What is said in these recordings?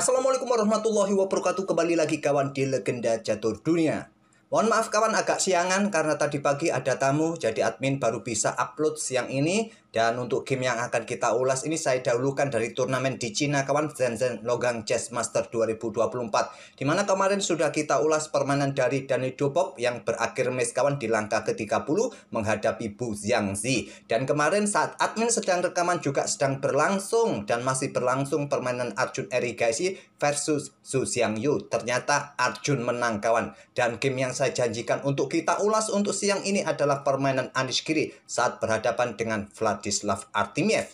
Assalamualaikum warahmatullahi wabarakatuh Kembali lagi kawan di Legenda Jatuh Dunia Mohon maaf kawan agak siangan karena tadi pagi ada tamu Jadi admin baru bisa upload siang ini dan untuk game yang akan kita ulas ini saya dahulukan dari turnamen di Cina kawan Zen Logang Chess Master 2024 di kemarin sudah kita ulas permainan dari Dani Dupop yang berakhir mes kawan di langkah ke-30 menghadapi Bu Zi Dan kemarin saat admin sedang rekaman juga sedang berlangsung dan masih berlangsung permainan Arjun Erigaisi versus Su Xiang Yu. Ternyata Arjun menang kawan. Dan game yang saya janjikan untuk kita ulas untuk siang ini adalah permainan Anish Giri saat berhadapan dengan Vlad Vladislav Artimiev.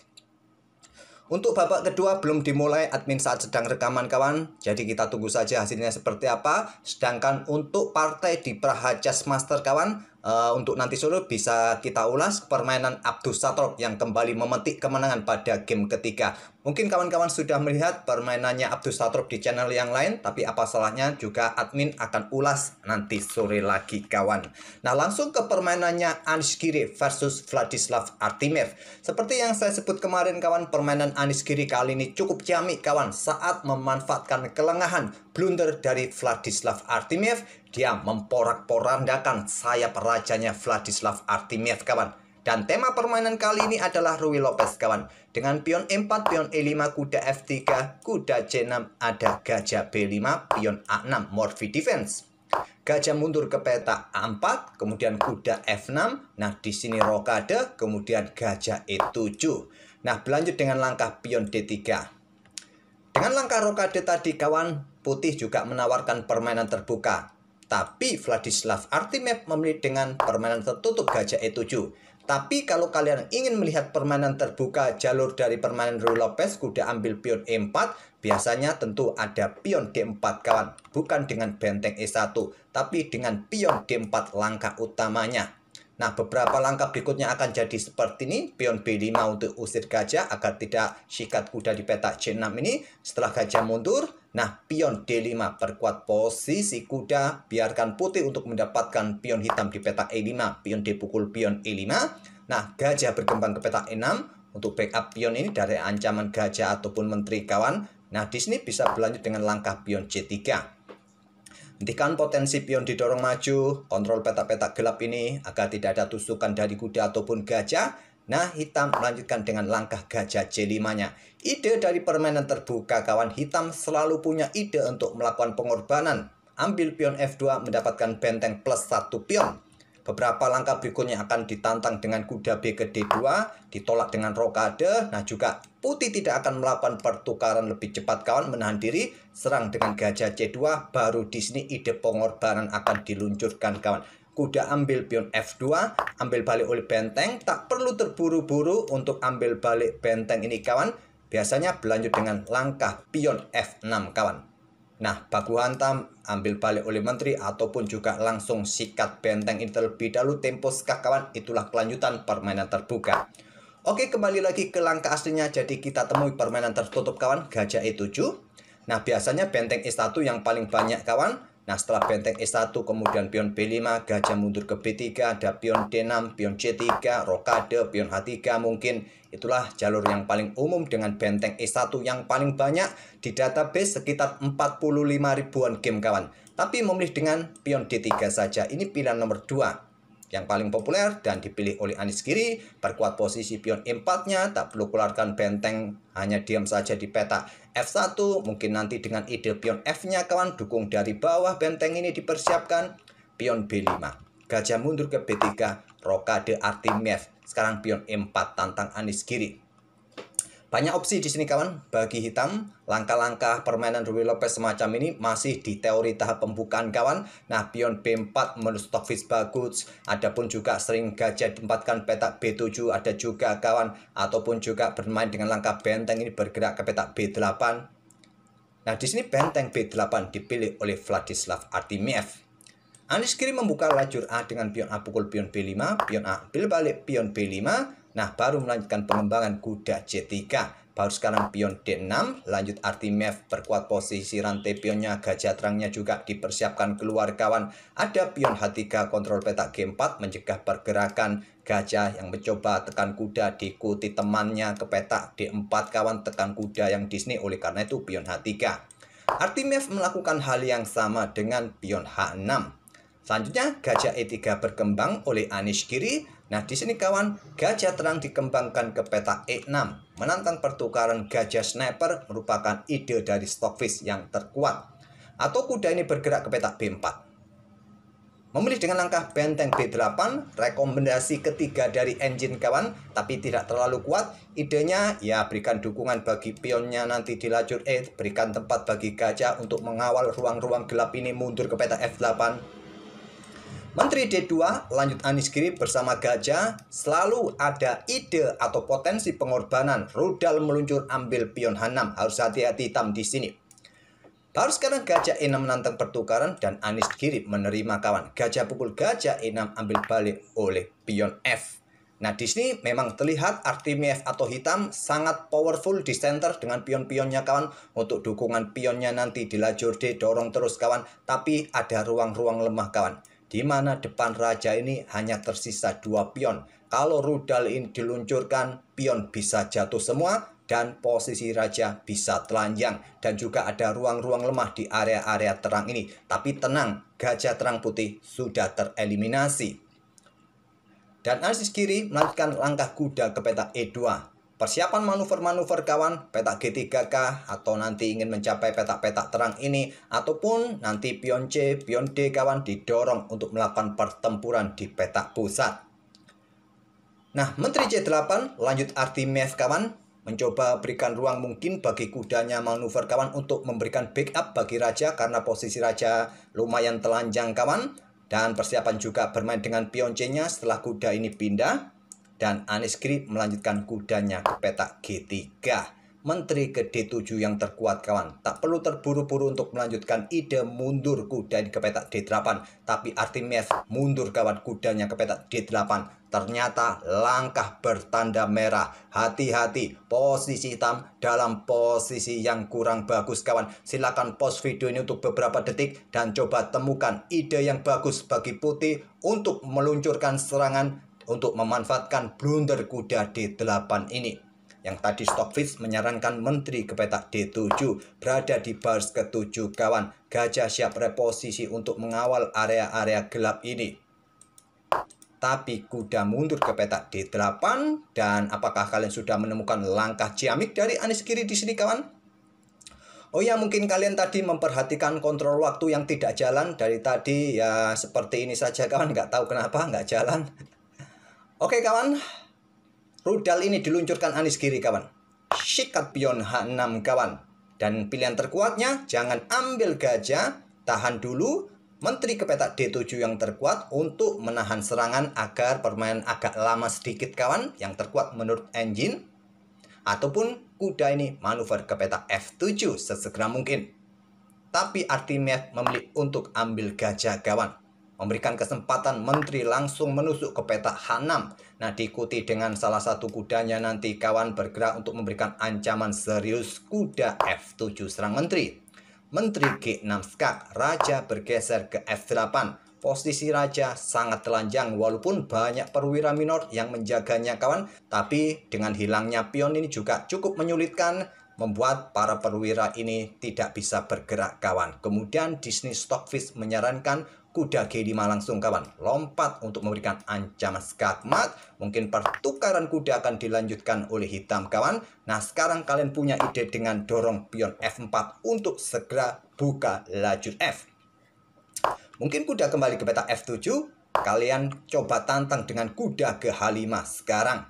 Untuk babak kedua belum dimulai admin saat sedang rekaman kawan, jadi kita tunggu saja hasilnya seperti apa. Sedangkan untuk partai di Praha Jazz Master kawan, Eh, untuk nanti sore bisa kita ulas permainan Abdus Satrok yang kembali memetik kemenangan pada game ketiga. Mungkin kawan-kawan sudah melihat permainannya Abdus Satrok di channel yang lain, tapi apa salahnya juga admin akan ulas nanti sore lagi kawan. Nah langsung ke permainannya Anis Giri versus Vladislav Artimev. Seperti yang saya sebut kemarin kawan, permainan Anis Giri kali ini cukup ciamik kawan saat memanfaatkan kelengahan blunder dari Vladislav Artemiev, dia memporak-porandakan sayap rajanya Vladislav Artemiev, kawan. Dan tema permainan kali ini adalah Rui Lopez, kawan. Dengan pion E4, pion E5, kuda F3, kuda C6, ada gajah B5, pion A6, Morphy Defense. Gajah mundur ke peta A4, kemudian kuda F6. Nah, di sini rokade, kemudian gajah E7. Nah, berlanjut dengan langkah pion D3. Dengan langkah rokade tadi, kawan, Putih juga menawarkan permainan terbuka. Tapi Vladislav Artemiev memilih dengan permainan tertutup gajah E7. Tapi kalau kalian ingin melihat permainan terbuka jalur dari permainan Rui Lopez, kuda ambil pion E4, biasanya tentu ada pion D4 kawan. Bukan dengan benteng E1, tapi dengan pion D4 langkah utamanya. Nah, beberapa langkah berikutnya akan jadi seperti ini. Pion B5 untuk usir gajah agar tidak sikat kuda di petak C6 ini. Setelah gajah mundur, nah pion D5 perkuat posisi kuda. Biarkan putih untuk mendapatkan pion hitam di petak E5. Pion D pukul pion E5. Nah, gajah berkembang ke petak E6. Untuk backup pion ini dari ancaman gajah ataupun menteri kawan. Nah, di sini bisa berlanjut dengan langkah pion C3. Hentikan potensi pion didorong maju, kontrol petak-petak gelap ini agar tidak ada tusukan dari kuda ataupun gajah. Nah, hitam melanjutkan dengan langkah gajah C5-nya. Ide dari permainan terbuka kawan hitam selalu punya ide untuk melakukan pengorbanan. Ambil pion F2 mendapatkan benteng plus satu pion. Beberapa langkah berikutnya akan ditantang dengan kuda B ke D2, ditolak dengan rokade. Nah juga putih tidak akan melakukan pertukaran lebih cepat kawan menahan diri, serang dengan gajah C2, baru di sini ide pengorbanan akan diluncurkan kawan. Kuda ambil pion F2, ambil balik oleh benteng, tak perlu terburu-buru untuk ambil balik benteng ini kawan. Biasanya berlanjut dengan langkah pion F6 kawan. Nah, baku hantam, ambil balik oleh menteri ataupun juga langsung sikat benteng ini terlebih dahulu tempo sekak kawan, itulah kelanjutan permainan terbuka. Oke, kembali lagi ke langkah aslinya, jadi kita temui permainan tertutup kawan, gajah E7. Nah, biasanya benteng E1 yang paling banyak kawan, Nah setelah benteng E1 kemudian pion B5, gajah mundur ke B3, ada pion D6, pion C3, rokade, pion H3 mungkin. Itulah jalur yang paling umum dengan benteng E1 yang paling banyak di database sekitar 45 ribuan game kawan. Tapi memilih dengan pion D3 saja, ini pilihan nomor 2. Yang paling populer dan dipilih oleh Anis Kiri perkuat posisi pion empatnya, tak perlu keluarkan benteng, hanya diam saja di peta F1, mungkin nanti dengan ide pion F-nya kawan dukung dari bawah benteng ini dipersiapkan, pion B5. Gajah mundur ke B3, rokade Artimiev, sekarang pion 4 tantang Anis Kiri banyak opsi di sini kawan. Bagi hitam, langkah-langkah permainan Rui Lopez semacam ini masih di teori tahap pembukaan kawan. Nah, pion B4 menurut Stockfish bagus. pun juga sering gajah ditempatkan petak B7 ada juga kawan. Ataupun juga bermain dengan langkah benteng ini bergerak ke petak B8. Nah, di sini benteng B8 dipilih oleh Vladislav Artimiev. Anies kiri membuka lajur A dengan pion A pukul pion B5, pion A ambil balik pion B5, Nah, baru melanjutkan pengembangan kuda C3. Baru sekarang pion D6, lanjut Artimev, perkuat posisi rantai pionnya, gajah terangnya juga dipersiapkan keluar kawan. Ada pion H3, kontrol petak G4, mencegah pergerakan gajah yang mencoba tekan kuda diikuti temannya ke petak D4 kawan tekan kuda yang Disney oleh karena itu pion H3. Artimev melakukan hal yang sama dengan pion H6. Selanjutnya, gajah E3 berkembang oleh Anish kiri, Nah, di sini kawan, gajah terang dikembangkan ke peta E6. Menantang pertukaran gajah sniper merupakan ide dari Stockfish yang terkuat. Atau kuda ini bergerak ke peta B4. Memilih dengan langkah benteng B8, rekomendasi ketiga dari engine kawan, tapi tidak terlalu kuat. Idenya, ya berikan dukungan bagi pionnya nanti di lajur E, berikan tempat bagi gajah untuk mengawal ruang-ruang gelap ini mundur ke peta F8. Menteri D2 lanjut Anies Giri bersama Gajah selalu ada ide atau potensi pengorbanan rudal meluncur ambil pion H6 harus hati-hati hitam di sini. Baru sekarang Gajah 6 menantang pertukaran dan Anies Giri menerima kawan. Gajah pukul Gajah 6 ambil balik oleh pion F. Nah di sini memang terlihat Artemis atau hitam sangat powerful di center dengan pion-pionnya kawan Untuk dukungan pionnya nanti di lajur D dorong terus kawan Tapi ada ruang-ruang lemah kawan di mana depan raja ini hanya tersisa dua pion. Kalau rudal ini diluncurkan, pion bisa jatuh semua dan posisi raja bisa telanjang dan juga ada ruang-ruang lemah di area-area terang ini. Tapi tenang, gajah terang putih sudah tereliminasi. Dan Aziz kiri melanjutkan langkah kuda ke peta E2 Persiapan manuver-manuver kawan petak G3K atau nanti ingin mencapai petak-petak terang ini ataupun nanti pion C, pion D kawan didorong untuk melakukan pertempuran di petak pusat. Nah, Menteri C8 lanjut Artimiev kawan mencoba berikan ruang mungkin bagi kudanya manuver kawan untuk memberikan backup bagi raja karena posisi raja lumayan telanjang kawan dan persiapan juga bermain dengan pion C-nya setelah kuda ini pindah dan Anies Grip melanjutkan kudanya ke petak G3. Menteri ke D7 yang terkuat kawan. Tak perlu terburu-buru untuk melanjutkan ide mundur kuda ke petak D8. Tapi Artemis mundur kawan kudanya ke petak D8. Ternyata langkah bertanda merah. Hati-hati posisi hitam dalam posisi yang kurang bagus kawan. Silakan pause video ini untuk beberapa detik dan coba temukan ide yang bagus bagi putih untuk meluncurkan serangan untuk memanfaatkan blunder kuda D8 ini. Yang tadi Stockfish menyarankan menteri ke petak D7 berada di bars ke-7 kawan. Gajah siap reposisi untuk mengawal area-area gelap ini. Tapi kuda mundur ke petak D8 dan apakah kalian sudah menemukan langkah ciamik dari Anis Kiri di sini kawan? Oh ya mungkin kalian tadi memperhatikan kontrol waktu yang tidak jalan dari tadi ya seperti ini saja kawan nggak tahu kenapa nggak jalan Oke kawan, rudal ini diluncurkan anis kiri kawan. Sikat pion H6 kawan. Dan pilihan terkuatnya jangan ambil gajah, tahan dulu menteri ke petak D7 yang terkuat untuk menahan serangan agar permainan agak lama sedikit kawan yang terkuat menurut engine ataupun kuda ini manuver ke petak F7 sesegera mungkin. Tapi Artimed memilih untuk ambil gajah kawan memberikan kesempatan menteri langsung menusuk ke peta Hanam. Nah, diikuti dengan salah satu kudanya nanti kawan bergerak untuk memberikan ancaman serius kuda F7 serang menteri. Menteri G6 skak, raja bergeser ke F8. Posisi raja sangat telanjang walaupun banyak perwira minor yang menjaganya kawan. Tapi dengan hilangnya pion ini juga cukup menyulitkan membuat para perwira ini tidak bisa bergerak kawan. Kemudian Disney Stockfish menyarankan kuda G G5 langsung kawan lompat untuk memberikan ancaman skakmat. Mungkin pertukaran kuda akan dilanjutkan oleh hitam kawan. Nah sekarang kalian punya ide dengan dorong pion F4 untuk segera buka lajur F. Mungkin kuda kembali ke peta F7. Kalian coba tantang dengan kuda ke H5 sekarang.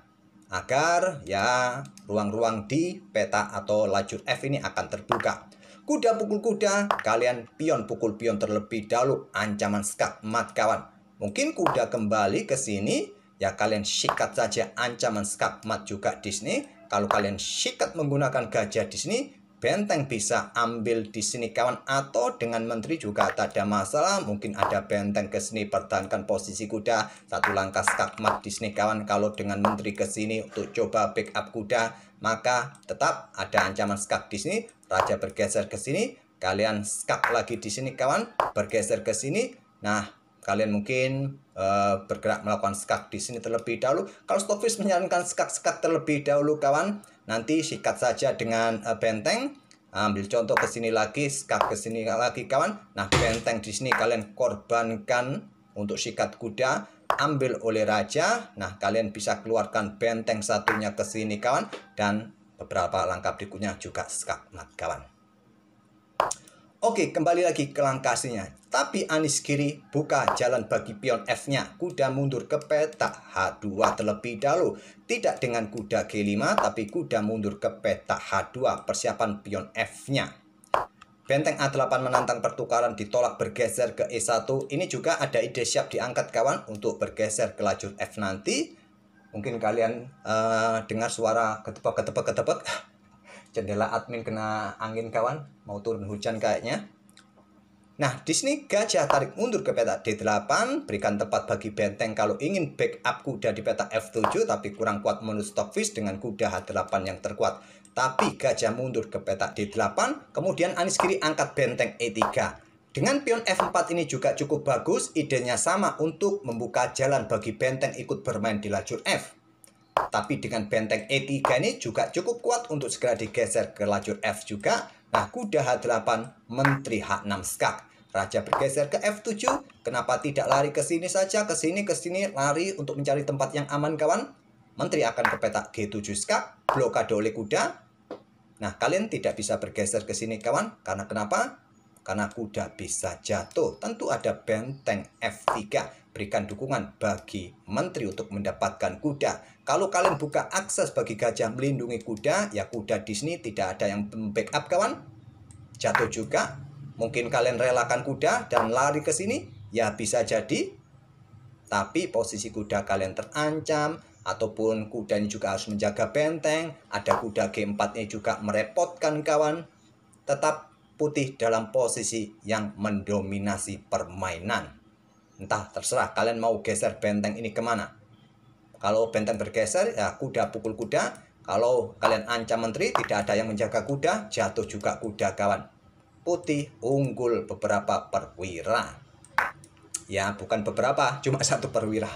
Agar ya ruang-ruang di peta atau lajur F ini akan terbuka kuda pukul kuda, kalian pion pukul pion terlebih dahulu ancaman skak mat kawan. Mungkin kuda kembali ke sini, ya kalian sikat saja ancaman skak mat juga di sini. Kalau kalian sikat menggunakan gajah di sini, benteng bisa ambil di sini kawan atau dengan menteri juga tak ada masalah mungkin ada benteng ke sini pertahankan posisi kuda satu langkah skakmat di sini kawan kalau dengan menteri ke sini untuk coba backup kuda maka tetap ada ancaman skak di sini raja bergeser ke sini kalian skak lagi di sini kawan bergeser ke sini nah kalian mungkin uh, bergerak melakukan skak di sini terlebih dahulu kalau stokvis menyarankan skak-skak terlebih dahulu kawan nanti sikat saja dengan uh, benteng ambil contoh ke sini lagi sikat ke sini lagi kawan nah benteng di sini kalian korbankan untuk sikat kuda ambil oleh raja nah kalian bisa keluarkan benteng satunya ke sini kawan dan beberapa langkah berikutnya juga skakmat nah, kawan Oke, kembali lagi ke langkahnya. Tapi Anis kiri buka jalan bagi pion F-nya. Kuda mundur ke peta H2 terlebih dahulu. Tidak dengan kuda G5, tapi kuda mundur ke peta H2 persiapan pion F-nya. Benteng A8 menantang pertukaran ditolak bergeser ke E1. Ini juga ada ide siap diangkat kawan untuk bergeser ke lajur F nanti. Mungkin kalian uh, dengar suara ketepak-ketepak-ketepak jendela admin kena angin kawan mau turun hujan kayaknya Nah, di sini gajah tarik mundur ke peta D8, berikan tempat bagi benteng kalau ingin backup kuda di peta F7 tapi kurang kuat menu stockfish dengan kuda H8 yang terkuat. Tapi gajah mundur ke peta D8, kemudian Anis kiri angkat benteng E3. Dengan pion F4 ini juga cukup bagus, idenya sama untuk membuka jalan bagi benteng ikut bermain di lajur F. Tapi dengan benteng E3 ini juga cukup kuat untuk segera digeser ke lajur F juga. Nah, kuda H8, menteri H6 skak. Raja bergeser ke F7. Kenapa tidak lari ke sini saja, ke sini, ke sini, lari untuk mencari tempat yang aman, kawan? Menteri akan ke petak G7 skak, blokade oleh kuda. Nah, kalian tidak bisa bergeser ke sini, kawan. Karena kenapa? Karena kuda bisa jatuh, tentu ada benteng F3. Berikan dukungan bagi menteri untuk mendapatkan kuda. Kalau kalian buka akses bagi gajah melindungi kuda, ya kuda di sini tidak ada yang backup kawan. Jatuh juga. Mungkin kalian relakan kuda dan lari ke sini, ya bisa jadi. Tapi posisi kuda kalian terancam, ataupun kuda ini juga harus menjaga benteng. Ada kuda G4-nya e juga merepotkan kawan. Tetap putih dalam posisi yang mendominasi permainan. Entah terserah kalian mau geser benteng ini kemana. Kalau benteng bergeser, ya kuda pukul kuda. Kalau kalian ancam menteri, tidak ada yang menjaga kuda, jatuh juga kuda kawan. Putih unggul beberapa perwira. Ya, bukan beberapa, cuma satu perwira.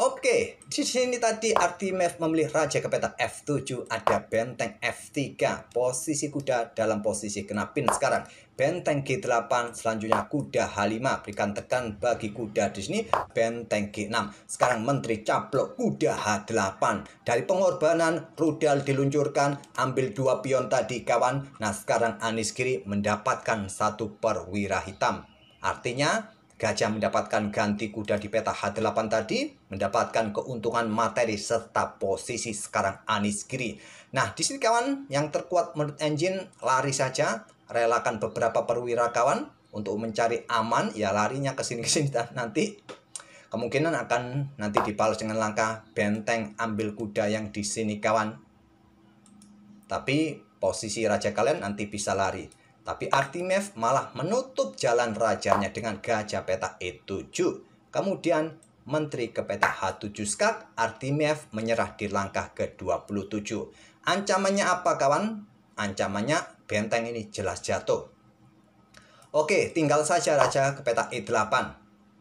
Oke, di sini tadi Artimev memilih raja ke peta F7, ada benteng F3, posisi kuda dalam posisi kena pin sekarang. Benteng G8, selanjutnya kuda H5, berikan tekan bagi kuda di sini, benteng G6. Sekarang menteri caplok kuda H8. Dari pengorbanan, rudal diluncurkan, ambil dua pion tadi kawan. Nah sekarang Anis Kiri mendapatkan satu perwira hitam. Artinya Gajah mendapatkan ganti kuda di peta H8 tadi, mendapatkan keuntungan materi serta posisi sekarang Anis Giri. Nah, di sini kawan, yang terkuat menurut engine lari saja, relakan beberapa perwira kawan untuk mencari aman, ya larinya ke sini ke sini nanti kemungkinan akan nanti dibalas dengan langkah benteng ambil kuda yang di sini kawan. Tapi posisi raja kalian nanti bisa lari. Tapi Artimef malah menutup jalan rajanya dengan gajah peta E7. Kemudian menteri ke peta H7 skak, Artimef menyerah di langkah ke-27. Ancamannya apa kawan? Ancamannya benteng ini jelas jatuh. Oke, tinggal saja raja ke peta E8.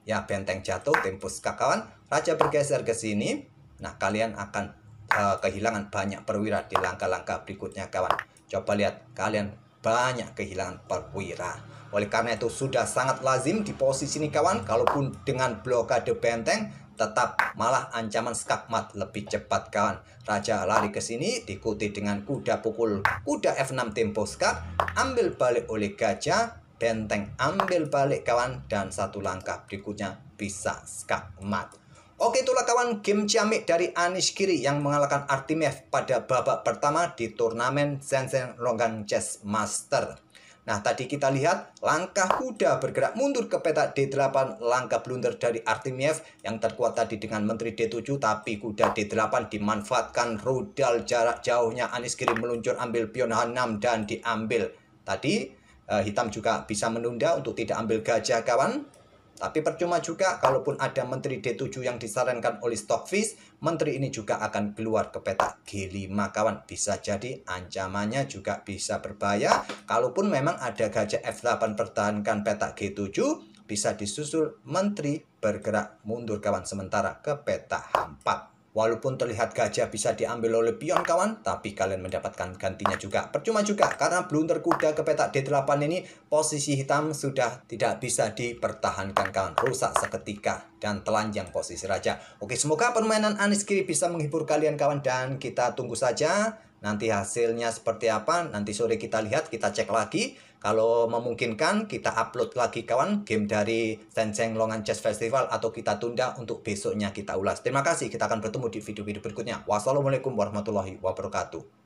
Ya, benteng jatuh, tempo skak kawan. Raja bergeser ke sini. Nah, kalian akan uh, kehilangan banyak perwira di langkah-langkah berikutnya kawan. Coba lihat, kalian banyak kehilangan perwira. Oleh karena itu sudah sangat lazim di posisi ini kawan, kalaupun dengan blokade benteng tetap malah ancaman skakmat lebih cepat kawan. Raja lari ke sini diikuti dengan kuda pukul kuda F6 tempo skak, ambil balik oleh gajah, benteng ambil balik kawan dan satu langkah berikutnya bisa skakmat. Oke itulah kawan game ciamik dari Anis Kiri yang mengalahkan Artimev pada babak pertama di turnamen Zenzen Longan Chess Master. Nah tadi kita lihat langkah kuda bergerak mundur ke peta D8 langkah blunder dari Artemiev yang terkuat tadi dengan menteri D7 tapi kuda D8 dimanfaatkan rudal jarak jauhnya Anis Kiri meluncur ambil pion H6 dan diambil. Tadi eh, hitam juga bisa menunda untuk tidak ambil gajah kawan tapi percuma juga kalaupun ada menteri D7 yang disarankan oleh Stockfish, menteri ini juga akan keluar ke peta G5 kawan. Bisa jadi ancamannya juga bisa berbahaya. Kalaupun memang ada gajah F8 pertahankan peta G7, bisa disusul menteri bergerak mundur kawan sementara ke peta H4. Walaupun terlihat gajah bisa diambil oleh pion kawan, tapi kalian mendapatkan gantinya juga. Percuma juga, karena belum kuda ke petak D8 ini, posisi hitam sudah tidak bisa dipertahankan kawan. Rusak seketika dan telanjang posisi raja. Oke, semoga permainan Anis Kiri bisa menghibur kalian kawan. Dan kita tunggu saja nanti hasilnya seperti apa. Nanti sore kita lihat, kita cek lagi. Kalau memungkinkan kita upload lagi kawan game dari Senseng Longan Chess Festival atau kita tunda untuk besoknya kita ulas. Terima kasih, kita akan bertemu di video-video berikutnya. Wassalamualaikum warahmatullahi wabarakatuh.